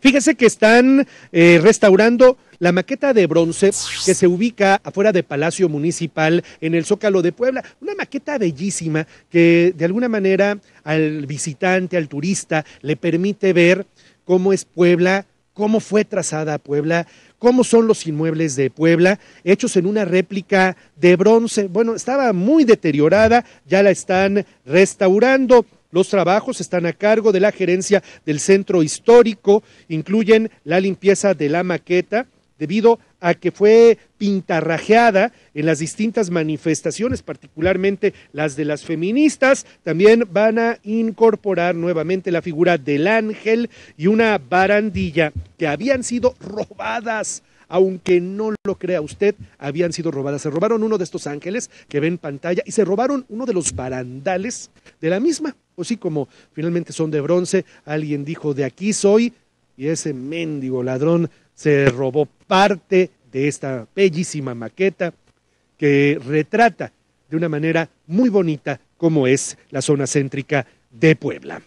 Fíjese que están eh, restaurando la maqueta de bronce que se ubica afuera de Palacio Municipal en el Zócalo de Puebla. Una maqueta bellísima que de alguna manera al visitante, al turista, le permite ver cómo es Puebla, cómo fue trazada Puebla, cómo son los inmuebles de Puebla, hechos en una réplica de bronce. Bueno, estaba muy deteriorada, ya la están restaurando. Los trabajos están a cargo de la gerencia del centro histórico, incluyen la limpieza de la maqueta debido a que fue pintarrajeada en las distintas manifestaciones, particularmente las de las feministas. También van a incorporar nuevamente la figura del ángel y una barandilla que habían sido robadas aunque no lo crea usted, habían sido robadas. Se robaron uno de estos ángeles que ven pantalla y se robaron uno de los barandales de la misma. O sí, como finalmente son de bronce, alguien dijo, de aquí soy, y ese mendigo ladrón se robó parte de esta bellísima maqueta que retrata de una manera muy bonita cómo es la zona céntrica de Puebla.